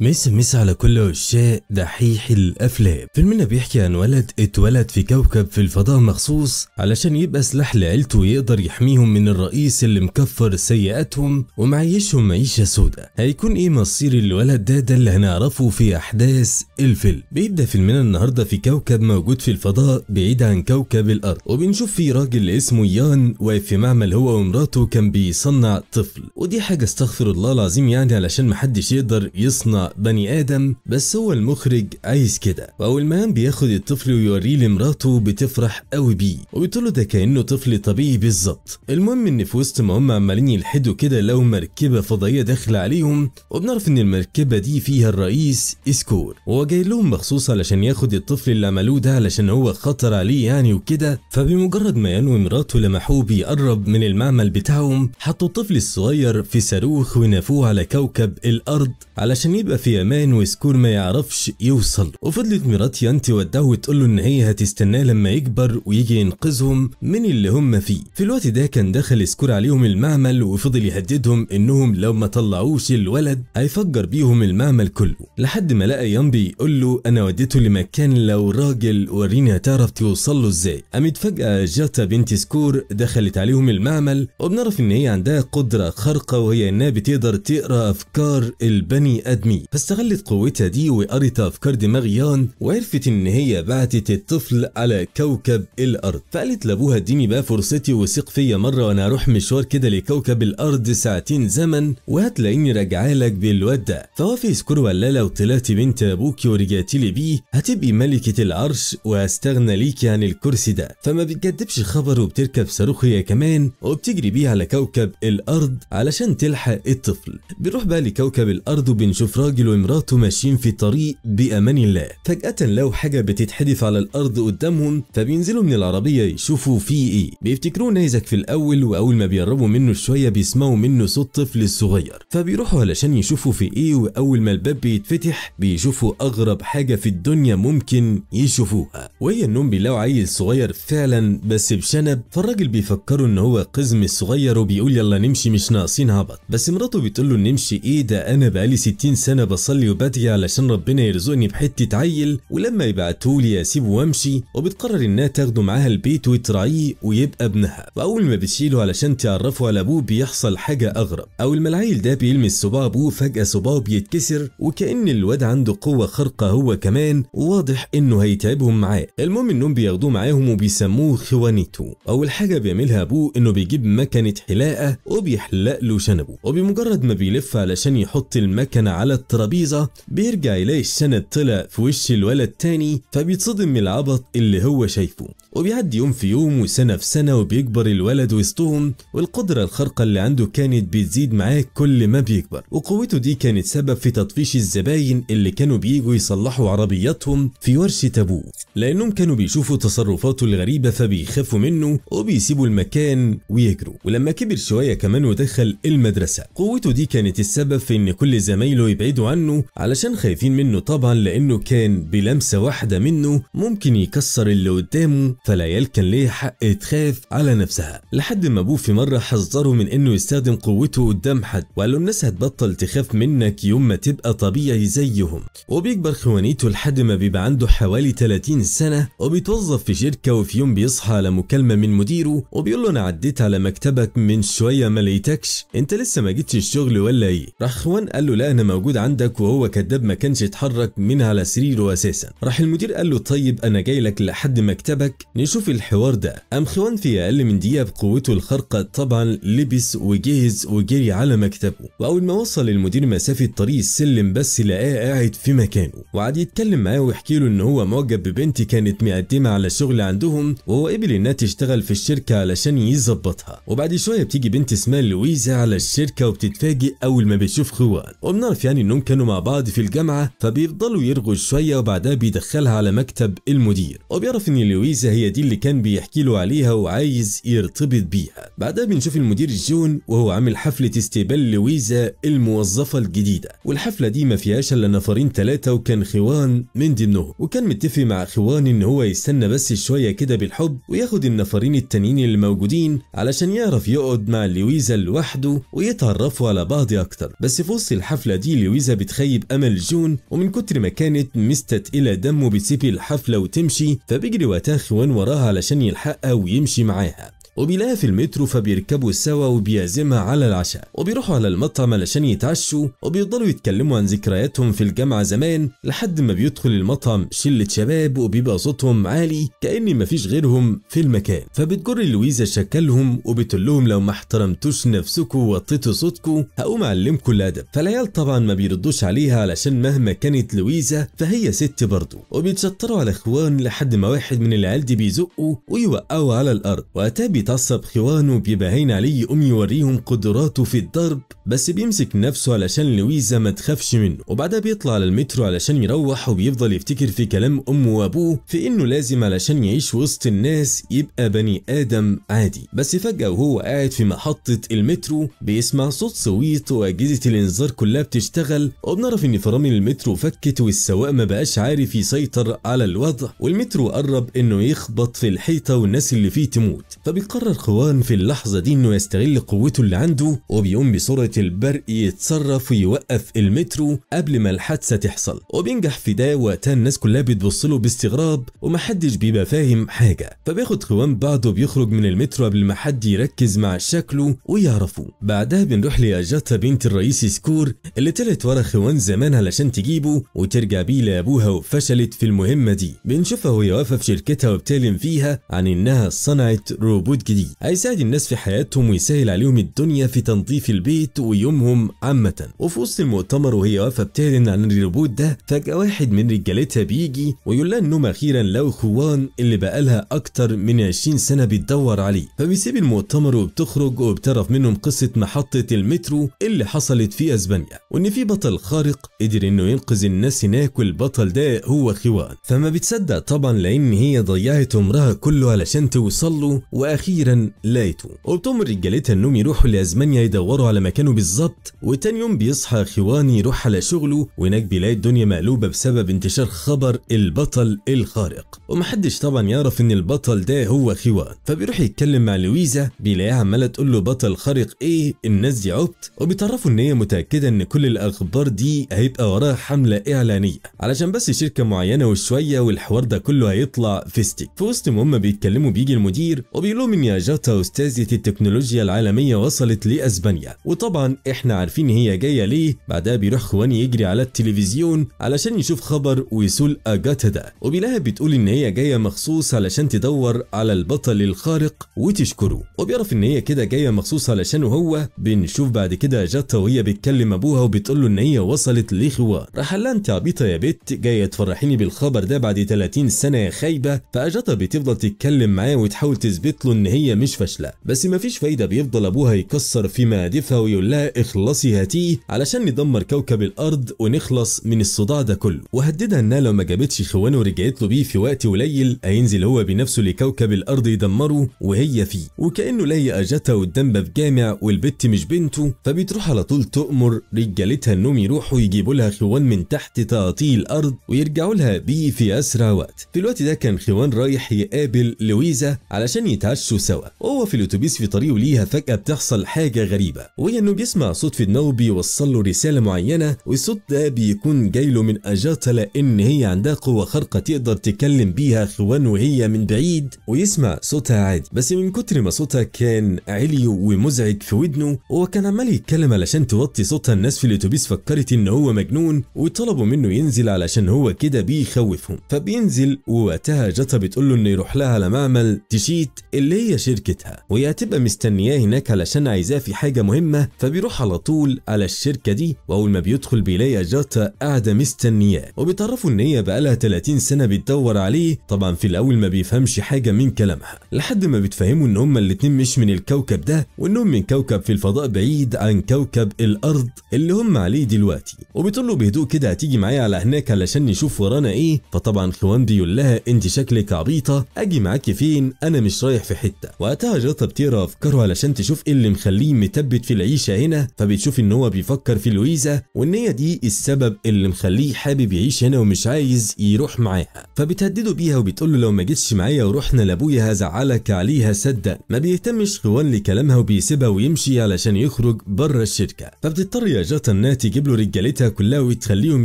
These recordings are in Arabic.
مس مس على كل عشاق دحيح الافلام فيلمنا بيحكي عن ولد اتولد في كوكب في الفضاء مخصوص علشان يبقى سلاح لعيلته ويقدر يحميهم من الرئيس اللي مكفر سيئاتهم ومعيشهم معيشه سودة هيكون ايه مصير الولد ده ده اللي هنعرفه في احداث الفيلم بيبدا فيلمنا النهارده في كوكب موجود في الفضاء بعيد عن كوكب الارض وبنشوف فيه راجل اسمه يان واقف في معمل هو ومراته كان بيصنع طفل ودي حاجه استغفر الله العظيم يعني علشان محدش يقدر يصنع بني آدم بس هو المخرج عايز كده وأول ما قام بياخد الطفل ويوريه لمراته بتفرح قوي بيه وبتقول له ده كأنه طفل طبيعي بالظبط المهم إن في وسط ما هم عمالين يلحدوا كده لو مركبة فضائية داخلة عليهم وبنعرف إن المركبة دي فيها الرئيس إسكور وهو جاي لهم مخصوص علشان ياخد الطفل اللي عملوه ده علشان هو خطر عليه يعني وكده فبمجرد ما ينوي مراته لمحوه بيقرب من المعمل بتاعهم حطوا الطفل الصغير في صاروخ ونافوه على كوكب الأرض علشان يبقى في امان وسكور ما يعرفش يوصل وفضلت انت تودعه وتقول له ان هي هتستناه لما يكبر ويجي ينقذهم من اللي هم فيه في الوقت ده كان دخل سكور عليهم المعمل وفضل يهددهم انهم لو ما طلعوش الولد هيفجر بيهم المعمل كله لحد ما لقى يامبي يقول له انا وديته لمكان لو راجل وريني هتعرف توصل له ازاي قامت فجاه جاتا بنت سكور دخلت عليهم المعمل وبنعرف ان هي عندها قدره خارقه وهي انها بتقدر تقرا افكار البني ادمي فاستغلت قوتها دي وقرت افكار دماغ يان وعرفت ان هي بعتت الطفل على كوكب الارض فقالت لابوها اديني بقى فرصتي وثق فيا مره وانا هروح مشوار كده لكوكب الارض ساعتين زمن وهتلاقيني راجعه لك بالواد ده فوافق سكور ولا لها لو طلعتي بنت ابوكي ورجعتي لي بيه هتبقي ملكه العرش وهستغنى ليكي عن الكرسي ده فما بتكدبش خبر وبتركب صاروخ هي كمان وبتجري بيه على كوكب الارض علشان تلحق الطفل بنروح بقى لكوكب الارض وبنشوف راجل راجل وامراته ماشيين في طريق بامان الله فجاه لو حاجه بتتحدف على الارض قدامهم فبينزلوا من العربيه يشوفوا في ايه بيفتكروا نيزك في الاول واول ما بيقربوا منه شويه بيسمعوا منه صوت طفل الصغير فبيروحوا علشان يشوفوا في ايه واول ما الباب بيتفتح بيشوفوا اغرب حاجه في الدنيا ممكن يشوفوها وهي انهم بيلاقوا عيل صغير فعلا بس بشنب فالراجل بيفكروا ان هو قزم الصغير وبيقول يلا نمشي مش ناقصين هبط بس مراته بتقول له نمشي ايه ده انا بقالي 60 سنه بصلي وبدعي علشان ربنا يرزقني بحتة عيل ولما يبعتولي اسيبه وامشي وبتقرر انها تاخده معاها البيت وتراعيه ويبقى ابنها واول ما بتشيله علشان تعرفه على ابوه بيحصل حاجة اغرب اول ما العيل ده بيلمس صباع ابوه فجأة صباعه بيتكسر وكأن الواد عنده قوة خارقة هو كمان وواضح انه هيتعبهم معاه المهم انهم بياخدوه معاهم وبيسموه خوانيتو اول حاجة بيعملها ابوه انه بيجيب مكنة حلاقة وبيحلق له شنبه وبمجرد ما بيلف علشان يحط المكنة على الترابيزة بيرجع يلاقي الشنط طلع في وش الولد تاني فبيتصدم من العبط اللي هو شايفه وبيعدي يوم في يوم وسنة في سنة وبيكبر الولد وسطهم والقدرة الخارقة اللي عنده كانت بتزيد معاه كل ما بيكبر وقوته دي كانت سبب في تطفيش الزباين اللي كانوا بييجوا يصلحوا عربياتهم في ورشة أبوه لأنهم كانوا بيشوفوا تصرفاته الغريبة فبيخافوا منه وبيسيبوا المكان ويجروا ولما كبر شوية كمان ودخل المدرسة قوته دي كانت السبب في إن كل زمايله يبعدوا يبعدوا عنه علشان خايفين منه طبعا لانه كان بلمسه واحده منه ممكن يكسر اللي قدامه فالعيال كان ليه حق تخاف على نفسها لحد ما ابوه في مره حذره من انه يستخدم قوته قدام حد وقال له الناس هتبطل تخاف منك يوم ما تبقى طبيعي زيهم وبيكبر خوانيته لحد ما بيبقى عنده حوالي 30 سنه وبيتوظف في شركه وفي يوم بيصحى على مكالمه من مديره وبيقول له انا عديت على مكتبك من شويه ما لقيتكش انت لسه ما جيتش الشغل ولا ايه راح خوان قال له لا انا موجود عندك وهو كذاب ما كانش يتحرك من على سريره اساسا راح المدير قال له طيب انا جاي لك لحد مكتبك نشوف الحوار ده قام خوان في اقل من دقيقه بقوته الخارقه طبعا لبس وجهز وجري على مكتبه واول ما وصل المدير مسافه طريق السلم بس لقاه قاعد في مكانه وقعد يتكلم معاه ويحكي له ان هو معجب ببنت كانت مقدمه على شغل عندهم وهو قبل انها تشتغل في الشركه علشان يظبطها وبعد شويه بتيجي بنت اسمها لويزا على الشركه وبتتفاجئ اول ما بتشوف خوان وبنعرف يعني انهم يوم كانوا مع بعض في الجامعه فبيفضلوا يرغوا شويه وبعدها بيدخلها على مكتب المدير وبيعرف ان لويزا هي دي اللي كان بيحكي له عليها وعايز يرتبط بيها بعدها بنشوف المدير جون وهو عامل حفله استقبال لويزا الموظفه الجديده والحفله دي ما فيهاش الا نفرين ثلاثه وكان خوان من ضمنهم وكان متفق مع خوان ان هو يستنى بس شويه كده بالحب وياخد النفرين التانيين اللي موجودين علشان يعرف يقعد مع لويزا لوحده ويتعرفوا على بعض اكتر بس في وسط الحفله دي لويزا الجائزة بتخيب أمل جون ومن كتر ما كانت مستت إلى دمه بتسيب الحفلة وتمشي فبيجري وقتها خوان وراها علشان يلحقها ويمشي معاها وبيلاقيها في المترو فبيركبوا سوا وبيعزمها على العشاء وبيروحوا على المطعم علشان يتعشوا وبيفضلوا يتكلموا عن ذكرياتهم في الجامعة زمان لحد ما بيدخل المطعم شلة شباب وبيبقى صوتهم عالي كأن مفيش غيرهم في المكان فبتجر لويزا شكلهم وبتقول لهم لو ما احترمتوش نفسكم ووطيتوا صوتكم هقوم اعلمكم الادب فالعيال طبعا ما بيردوش عليها علشان مهما كانت لويزا فهي ست برضه وبيتشطروا على اخوان لحد ما واحد من العيال دي بيزقه ويوقعه على الارض وقتها بيتعصب خوانه وبيبقى عليه يقوم يوريهم قدراته في الضرب بس بيمسك نفسه علشان لويزا ما تخافش منه وبعدها بيطلع على المترو علشان يروح وبيفضل يفتكر في كلام امه وابوه في انه لازم علشان يعيش وسط الناس يبقى بني ادم عادي بس فجاه وهو قاعد في محطه المترو بيسمع صوت صويت واجهزه الانذار كلها بتشتغل وبنعرف ان فرامل المترو فكت والسواق ما بقاش عارف يسيطر على الوضع والمترو قرب انه يخبط في الحيطه والناس اللي فيه تموت فبيقرر بيقرر قوان في اللحظة دي انه يستغل قوته اللي عنده وبيقوم بسرعة البرق يتصرف ويوقف المترو قبل ما الحادثة تحصل وبينجح في ده وقتها الناس كلها بتبص له باستغراب ومحدش بيبقى فاهم حاجة فبياخد قوان بعده بيخرج من المترو قبل ما حد يركز مع شكله ويعرفه بعدها بنروح لأجاتا بنت الرئيس سكور اللي طلعت ورا خوان زمان علشان تجيبه وترجع بيه لأبوها وفشلت في المهمة دي بنشوفها وهي واقفة في شركتها وبتعلن فيها عن إنها صنعت روبوت جديد هيساعد الناس في حياتهم ويسهل عليهم الدنيا في تنظيف البيت ويومهم عامة وفي وسط المؤتمر وهي واقفة بتعلن عن الريبوت ده فجأة واحد من رجالتها بيجي ويقول لها انهم اخيرا لو خوان اللي بقالها اكتر من 20 سنة بتدور عليه فبيسيب المؤتمر وبتخرج وبتعرف منهم قصة محطة المترو اللي حصلت في اسبانيا وان في بطل خارق قدر انه ينقذ الناس هناك والبطل ده هو خوان فما بتصدق طبعا لان هي ضيعت عمرها كله علشان توصل له واخيرا واخيرا لقيته وبتمر رجالتها انهم يروحوا لاسبانيا يدوروا على مكانه بالظبط وتاني يوم بيصحى خواني يروح على شغله وهناك بيلاقي الدنيا مقلوبه بسبب انتشار خبر البطل الخارق ومحدش طبعا يعرف ان البطل ده هو خوان فبيروح يتكلم مع لويزا بيلاقيها عماله تقول له بطل خارق ايه الناس دي عبط وبيتعرفوا ان هي متاكده ان كل الاخبار دي هيبقى وراها حمله اعلانيه علشان بس شركه معينه وشويه والحوار ده كله هيطلع فيستك في وسط ما هم بيتكلموا بيجي المدير وبيقول لهم جاتا أستاذة التكنولوجيا العالمية وصلت لأسبانيا وطبعا إحنا عارفين هي جاية ليه بعدها بيروح خواني يجري على التلفزيون علشان يشوف خبر ويسول أجاتا ده وبيلاها بتقول إن هي جاية مخصوص علشان تدور على البطل الخارق وتشكره وبيعرف إن هي كده جاية مخصوص علشان هو بنشوف بعد كده أجاتا وهي بتكلم أبوها وبتقول له إن هي وصلت لخوار راح لها أنت عبيطة يا بت جاية تفرحيني بالخبر ده بعد 30 سنة يا خايبة فأجاتا بتفضل تتكلم معاه وتحاول تثبت له إن هي مش فاشله بس مفيش فايده بيفضل ابوها يكسر في مهادفها ويقول لها اخلصي هاتيه علشان ندمر كوكب الارض ونخلص من الصداع ده كله وهددها انها لو ما جابتش خوانه ورجعت له بيه في وقت قليل هينزل هو بنفسه لكوكب الارض يدمره وهي فيه وكانه لاقي اجتها قدام باب جامع والبت مش بنته فبتروح على طول تؤمر رجالتها انهم يروحوا يجيبوا لها خوان من تحت تعطيه الارض ويرجعوا لها بيه في اسرع وقت في الوقت ده كان خوان رايح يقابل لويزا علشان يتعشوا سوا وهو في الاتوبيس في طريقه ليها فجاه بتحصل حاجه غريبه وهي انه بيسمع صوت في دماغه بيوصل له رساله معينه والصوت ده بيكون جاي له من اجاتا لان هي عندها قوه خارقه تقدر تتكلم بيها اخوان وهي من بعيد ويسمع صوتها عادي بس من كتر ما صوتها كان عالي ومزعج في ودنه هو كان عمال يتكلم علشان توطي صوتها الناس في الاتوبيس فكرت ان هو مجنون وطلبوا منه ينزل علشان هو كده بيخوفهم فبينزل ووقتها جاتا بتقول له انه يروح لها على معمل تشيت اللي هي هي شركتها وهي هتبقى مستنياه هناك علشان عايزاه في حاجه مهمه فبيروح على طول على الشركه دي واول ما بيدخل بيلاقي جاتا قاعده مستنياه وبيتعرفوا ان هي بقالها 30 سنه بتدور عليه طبعا في الاول ما بيفهمش حاجه من كلامها لحد ما بتفهموا ان هما الاتنين مش من الكوكب ده وانهم من كوكب في الفضاء بعيد عن كوكب الارض اللي هم عليه دلوقتي وبتقول له بهدوء كده هتيجي معايا على هناك علشان نشوف ورانا ايه فطبعا خوان بيقول لها انت شكلك عبيطه اجي معاكي فين انا مش رايح في حته وقتها جاتا بتقرا افكاره علشان تشوف ايه اللي مخليه متبت في العيشه هنا فبتشوف ان هو بيفكر في لويزا وان هي دي السبب اللي مخليه حابب يعيش هنا ومش عايز يروح معاها فبتهدده بيها وبتقول له لو ما جيتش معايا ورحنا لابويا هزعلك عليها صدق ما بيهتمش خوان لكلامها وبيسيبها ويمشي علشان يخرج بره الشركه فبتضطر يا جاتا انها تجيب له رجالتها كلها وتخليهم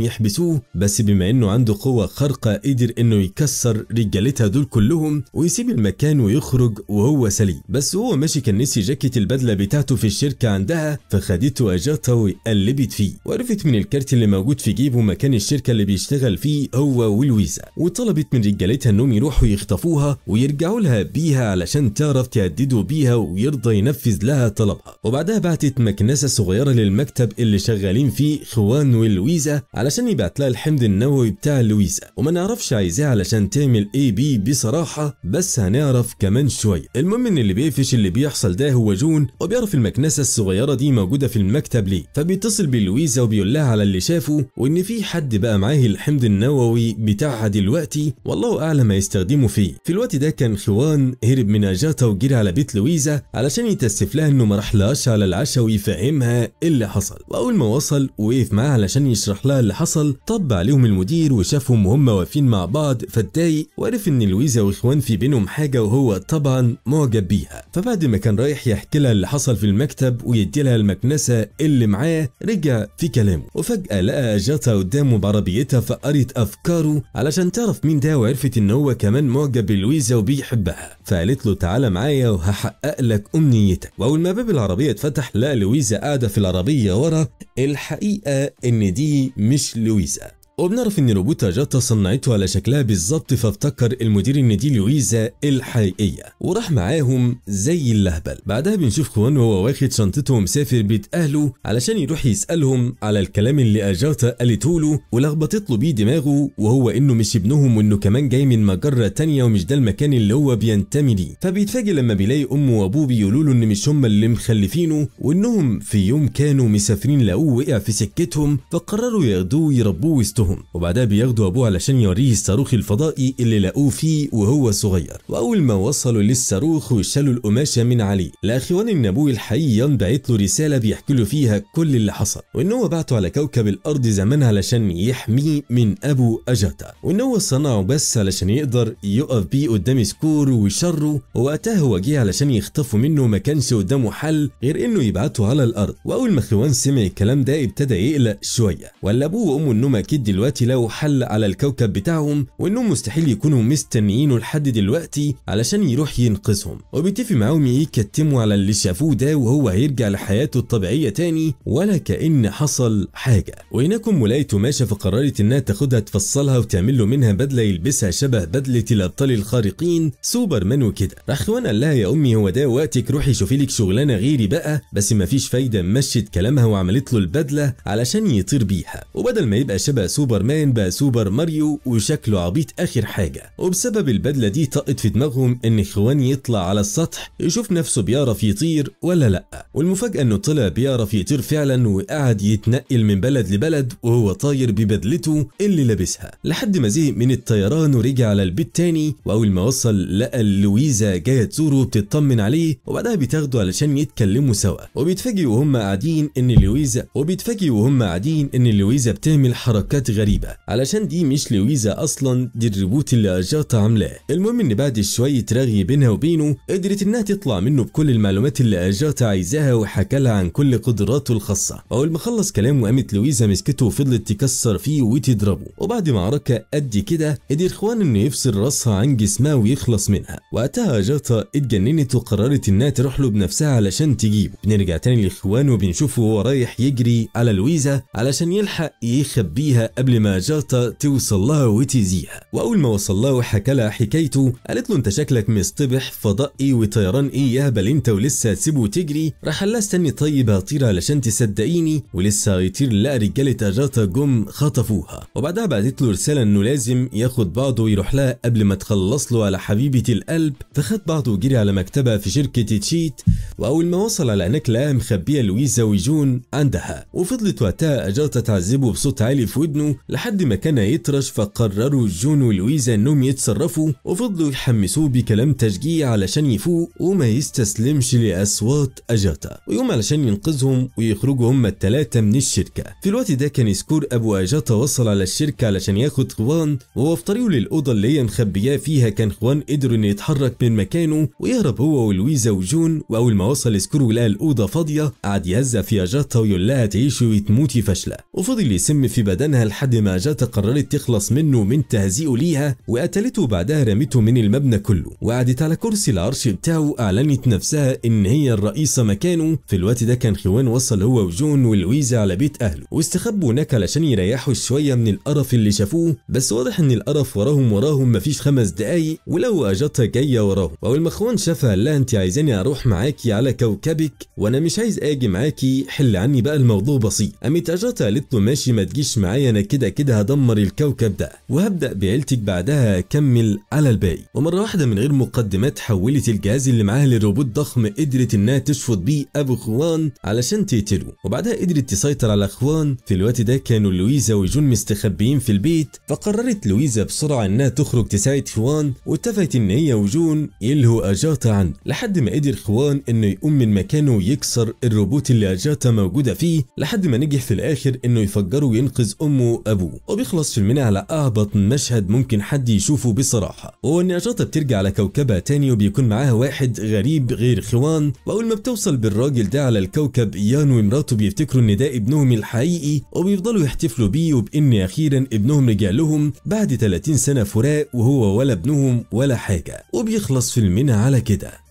يحبسوه بس بما انه عنده قوه خارقه قدر انه يكسر رجالتها دول كلهم ويسيب المكان ويخرج وهو وهو سليم بس هو ماشي كان نسي جاكيت البدله بتاعته في الشركه عندها فخدته اجاته وقلبت فيه وعرفت من الكارت اللي موجود في جيبه مكان الشركه اللي بيشتغل فيه هو ولويزا وطلبت من رجالتها انهم يروحوا يخطفوها ويرجعوا لها بيها علشان تعرف تهدده بيها ويرضى ينفذ لها طلبها وبعدها بعتت مكنسه صغيره للمكتب اللي شغالين فيه خوان ولويزا علشان يبعت لها الحمض النووي بتاع لويزا وما نعرفش عايزاه علشان تعمل ايه بيه بصراحه بس هنعرف كمان شويه المهم ان اللي بيقفش اللي بيحصل ده هو جون وبيعرف المكنسه الصغيره دي موجوده في المكتب ليه فبيتصل بلويزا وبيقول لها على اللي شافه وان في حد بقى معاه الحمض النووي بتاعها دلوقتي والله اعلم هيستخدمه فيه في الوقت ده كان خوان هرب من اجاتا وجري على بيت لويزا علشان يتاسف لها انه ما راحلهاش على العشاء ويفهمها اللي حصل واول ما وصل وقف معاها علشان يشرح لها اللي حصل طب عليهم المدير وشافهم وهم واقفين مع بعض فاتضايق وعرف ان لويزا واخوان في بينهم حاجه وهو طبعا معجب بيها فبعد ما كان رايح يحكي لها اللي حصل في المكتب ويدي لها المكنسه اللي معاه رجع في كلامه وفجاه لقى جاتا قدامه بعربيتها فقرت افكاره علشان تعرف مين ده وعرفت ان هو كمان معجب بلويزا وبيحبها فقالت له تعالى معايا وهحقق لك امنيتك واول ما باب العربيه اتفتح لقى لويزا قاعده في العربيه ورا الحقيقه ان دي مش لويزا وبنعرف ان روبوتا جاتا صنعته على شكلها بالظبط فافتكر المدير ان دي لويزا الحقيقيه وراح معاهم زي اللهبل بعدها بنشوف خوان وهو واخد شنطته ومسافر بيت اهله علشان يروح يسالهم على الكلام اللي اجاتا قالته له ولخبطت له بيه دماغه وهو انه مش ابنهم وانه كمان جاي من مجره تانية ومش ده المكان اللي هو بينتمي ليه فبيتفاجئ لما بيلاقي امه وابوه بيقولوا له ان مش هم اللي مخلفينه وانهم في يوم كانوا مسافرين لقوه وقع في سكتهم فقرروا ياخدوه يربوه بنتهم وبعدها بياخدوا ابوه علشان يوريه الصاروخ الفضائي اللي لقوه فيه وهو صغير واول ما وصلوا للصاروخ وشالوا القماشه من عليه لاخوان ان ابوه الحقيقي بعت له رساله بيحكي له فيها كل اللي حصل وان هو بعته على كوكب الارض زمان علشان يحميه من ابو اجاتا وان هو صنعه بس علشان يقدر يقف بيه قدام سكور وشره ووقتها هو جه علشان يخطفوا منه ما كانش قدامه حل غير انه يبعته على الارض واول ما اخوان سمع الكلام ده ابتدى يقلق شويه ولا ابوه وامه انهم اكيد دلوقتي لقوا حل على الكوكب بتاعهم وانهم مستحيل يكونوا مستنيينه لحد دلوقتي علشان يروح ينقذهم وبيتفق معاهم يكتموا على اللي شافوه ده وهو هيرجع لحياته الطبيعيه تاني ولا كان حصل حاجه وهناكم ام ماشا فقررت انها تاخدها تفصلها وتعمل له منها بدله يلبسها شبه بدله الابطال الخارقين سوبرمان وكده راح خوان قال لها يا امي هو ده وقتك روحي شوفي لك شغلانه غيري بقى بس مفيش فايده مشت كلامها وعملت له البدله علشان يطير بيها وبدل ما يبقى شبه سوبر سوبرمان بقى سوبر ماريو وشكله عبيط اخر حاجه وبسبب البدله دي طقت في دماغهم ان خوان يطلع على السطح يشوف نفسه بيعرف يطير ولا لا والمفاجاه انه طلع بيعرف يطير فعلا وقعد يتنقل من بلد لبلد وهو طاير ببدلته اللي لابسها لحد ما زهق من الطيران ورجع على البيت تاني واول ما وصل لقى لويزا جايه تزوره وبتطمن عليه وبعدها بتاخده علشان يتكلموا سوا وبيتفاجئوا وهم قاعدين ان لويزا وبيتفاجئوا وهم قاعدين ان لويزا بتعمل حركات غريبة علشان دي مش لويزا أصلا دي الريبوت اللي أجاتا عاملاه المهم إن بعد شوية رغي بينها وبينه قدرت إنها تطلع منه بكل المعلومات اللي أجاتا عايزاها وحكى لها عن كل قدراته الخاصة أول ما خلص كلامه قامت لويزا مسكته وفضلت تكسر فيه وتضربه وبعد معركة قد كده قدر إخوان إنه يفصل راسها عن جسمها ويخلص منها وقتها أجاتا اتجننت وقررت إنها تروح له بنفسها علشان تجيبه بنرجع تاني لإخوانه وبنشوفه وهو رايح يجري على لويزا علشان يلحق يخبيها قبل ما جلطة توصل لها وتزيها وأول ما وصل لها وحكى لها حكايته قالت له أنت شكلك مصطبح فضائي وطيران إيه يا بل أنت ولسه تسيبه وتجري راح لا استني طيب هطير علشان تصدقيني ولسه هيطير لقى رجالة أجاطة جم خطفوها وبعدها بعتت له رسالة إنه لازم ياخد بعضه ويروح لها قبل ما تخلص له على حبيبة القلب فخد بعضه وجري على مكتبها في شركة تشيت وأول ما وصل على هناك لقاها مخبية لويزا وجون عندها وفضلت وقتها اجاتا تعذبه بصوت عالي في ودنه لحد ما كان يطرش فقرروا جون ولويزا انهم يتصرفوا وفضلوا يحمسوه بكلام تشجيع علشان يفوق وما يستسلمش لاصوات اجاتا ويقوم علشان ينقذهم ويخرجوا هم الثلاثه من الشركه في الوقت ده كان سكور ابو اجاتا وصل على الشركه علشان ياخد خوان وهو في طريقه للاوضه اللي هي مخبياه فيها كان خوان قدر انه يتحرك من مكانه ويهرب هو ولويزا وجون واول ما وصل سكور ولقى الاوضه فاضيه قعد يهزأ في اجاتا ويقول لها تعيشي وتموتي فاشله وفضل يسم في بدنها لحد ما جات قررت تخلص منه من تهزيئه ليها وقتلته بعدها رميته من المبنى كله وقعدت على كرسي العرش بتاعه أعلنت نفسها إن هي الرئيسة مكانه في الوقت ده كان خوان وصل هو وجون ولويزا على بيت أهله واستخبوا هناك علشان يريحوا شوية من القرف اللي شافوه بس واضح إن القرف وراهم وراهم مفيش خمس دقايق ولو أجتها جاية وراهم وأول ما خوان شافها قال لها أنت عايزاني أروح معاكي على كوكبك وأنا مش عايز آجي معاكي حل عني بقى الموضوع بسيط قامت أجتها قالت له ماشي ما تجيش معايا أنا كده كده هدمر الكوكب ده وهبدأ بعيلتك بعدها أكمل على الباقي ومرة واحدة من غير مقدمات حولت الجهاز اللي معاها لروبوت ضخم قدرت إنها تشفط بيه أبو خوان علشان تقتله وبعدها قدرت تسيطر على خوان في الوقت ده كانوا لويزا وجون مستخبيين في البيت فقررت لويزا بسرعة إنها تخرج تساعد خوان واتفقت إن هي وجون يلهوا أجاتا عنه لحد ما قدر خوان إنه يقوم من مكانه ويكسر الروبوت اللي أجاتا موجودة فيه لحد ما نجح في الآخر إنه يفجره وينقذ أمه اسمه ابو وبيخلص فيلمنا على اهبط مشهد ممكن حد يشوفه بصراحه هو ان نشاطة بترجع على كوكبها تاني وبيكون معاها واحد غريب غير خوان واول ما بتوصل بالراجل ده على الكوكب يان ومراته بيفتكروا ان ده ابنهم الحقيقي وبيفضلوا يحتفلوا بيه وبان اخيرا ابنهم رجع لهم بعد 30 سنه فراق وهو ولا ابنهم ولا حاجه وبيخلص فيلمنا على كده